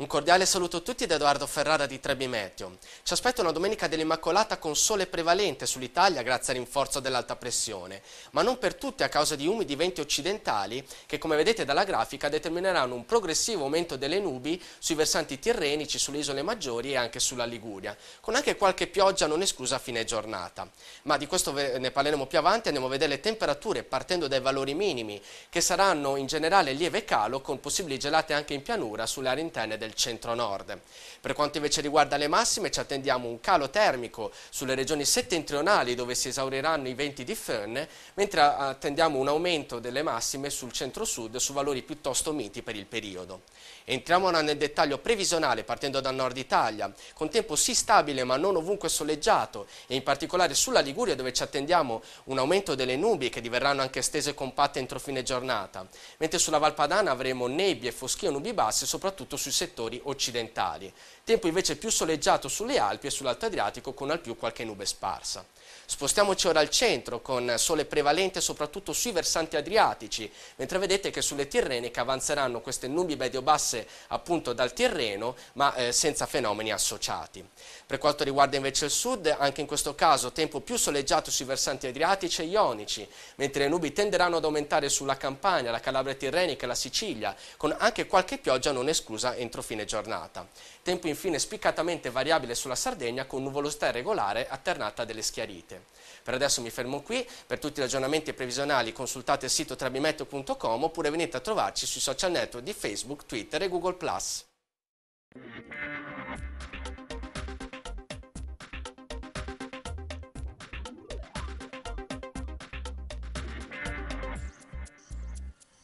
Un cordiale saluto a tutti da Edoardo Ferrara di Trebimeteo. Ci aspetta una domenica dell'Immacolata con sole prevalente sull'Italia grazie al rinforzo dell'alta pressione, ma non per tutti a causa di umidi venti occidentali che come vedete dalla grafica determineranno un progressivo aumento delle nubi sui versanti tirrenici, sulle isole maggiori e anche sulla Liguria, con anche qualche pioggia non esclusa a fine giornata. Ma di questo ne parleremo più avanti, andiamo a vedere le temperature partendo dai valori minimi che saranno in generale lieve calo con possibili gelate anche in pianura sulle aree interne del del centro-nord. Per quanto invece riguarda le massime ci attendiamo un calo termico sulle regioni settentrionali dove si esauriranno i venti di Fern, mentre attendiamo un aumento delle massime sul centro-sud su valori piuttosto miti per il periodo. Entriamo ora nel dettaglio previsionale partendo dal nord Italia, con tempo sì stabile ma non ovunque soleggiato e in particolare sulla Liguria dove ci attendiamo un aumento delle nubi che diverranno anche stese e compatte entro fine giornata, mentre sulla Valpadana avremo nebbie, foschie o nubi basse soprattutto sui settori occidentali. Tempo invece più soleggiato sulle Alpi e sull'Alto Adriatico con al più qualche nube sparsa. Spostiamoci ora al centro con sole prevalente soprattutto sui versanti adriatici, mentre vedete che sulle Tirreniche avanzeranno queste nubi medio-basse appunto dal terreno, ma eh, senza fenomeni associati. Per quanto riguarda invece il sud, anche in questo caso tempo più soleggiato sui versanti adriatici e ionici, mentre le nubi tenderanno ad aumentare sulla Campania, la Calabria Tirrenica e la Sicilia, con anche qualche pioggia non esclusa entro fine giornata. Tempo infine spiccatamente variabile sulla Sardegna con nuvolosità irregolare alternata delle schiarite. Per adesso mi fermo qui, per tutti gli aggiornamenti previsionali consultate il sito trabimeteo.com oppure venite a trovarci sui social network di Facebook, Twitter e Google+.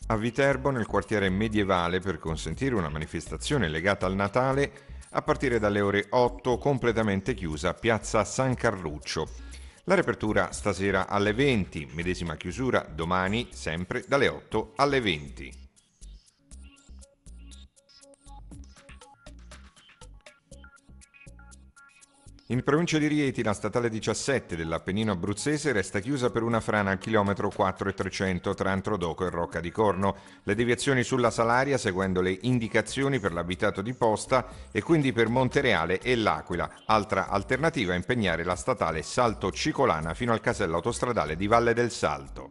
A Viterbo, nel quartiere medievale, per consentire una manifestazione legata al Natale, a partire dalle ore 8 completamente chiusa piazza San Carluccio. La riapertura stasera alle 20, medesima chiusura domani sempre dalle 8 alle 20. In provincia di Rieti la statale 17 dell'Appennino abruzzese resta chiusa per una frana al chilometro 4,300 tra Antrodoco e Rocca di Corno. Le deviazioni sulla Salaria seguendo le indicazioni per l'abitato di Posta e quindi per Montereale e L'Aquila. Altra alternativa è impegnare la statale Salto Cicolana fino al casello autostradale di Valle del Salto.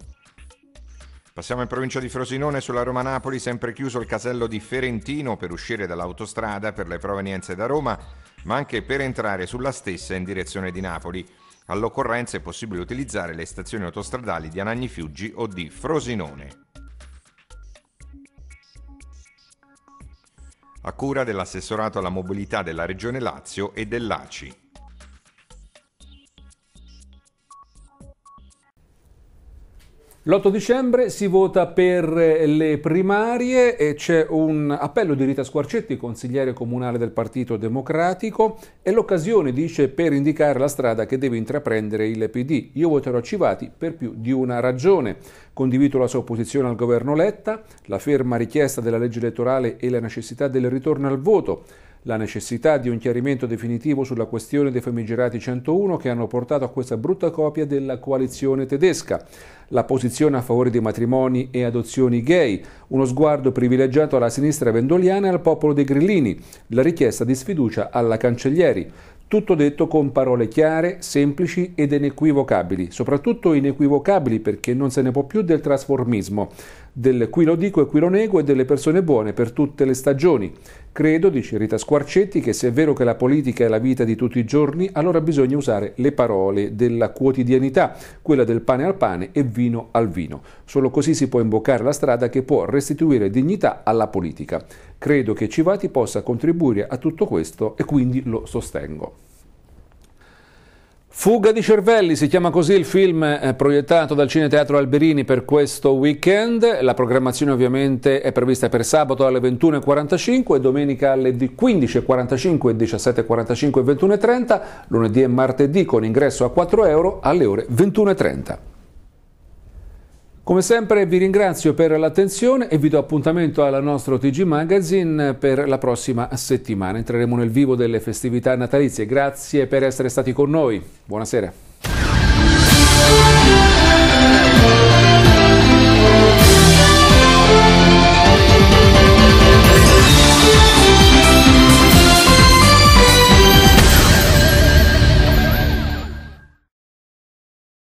Passiamo in provincia di Frosinone, sulla Roma-Napoli, sempre chiuso il casello di Ferentino per uscire dall'autostrada per le provenienze da Roma ma anche per entrare sulla stessa in direzione di Napoli. All'occorrenza è possibile utilizzare le stazioni autostradali di Anagni Fiuggi o di Frosinone. A cura dell'assessorato alla mobilità della Regione Lazio e dell'ACI. L'8 dicembre si vota per eh, le primarie e c'è un appello di Rita Squarcetti, consigliere comunale del Partito Democratico, e l'occasione, dice, per indicare la strada che deve intraprendere il PD. Io voterò Civati per più di una ragione. Condivido la sua opposizione al governo Letta, la ferma richiesta della legge elettorale e la necessità del ritorno al voto. La necessità di un chiarimento definitivo sulla questione dei famigerati 101 che hanno portato a questa brutta copia della coalizione tedesca. La posizione a favore dei matrimoni e adozioni gay, uno sguardo privilegiato alla sinistra vendoliana e al popolo dei grillini, la richiesta di sfiducia alla cancellieri. Tutto detto con parole chiare, semplici ed inequivocabili, soprattutto inequivocabili perché non se ne può più del trasformismo, del qui lo dico e qui lo nego e delle persone buone per tutte le stagioni. Credo, dice Rita Squarcetti, che se è vero che la politica è la vita di tutti i giorni, allora bisogna usare le parole della quotidianità, quella del pane al pane e vino al vino. Solo così si può imboccare la strada che può restituire dignità alla politica. Credo che Civati possa contribuire a tutto questo e quindi lo sostengo. Fuga di cervelli, si chiama così il film eh, proiettato dal Cine Teatro Alberini per questo weekend. La programmazione ovviamente è prevista per sabato alle 21.45, domenica alle 15.45, 17.45 e 21.30, lunedì e martedì con ingresso a 4 euro alle ore 21.30. Come sempre vi ringrazio per l'attenzione e vi do appuntamento al nostro TG Magazine per la prossima settimana. Entreremo nel vivo delle festività natalizie. Grazie per essere stati con noi. Buonasera.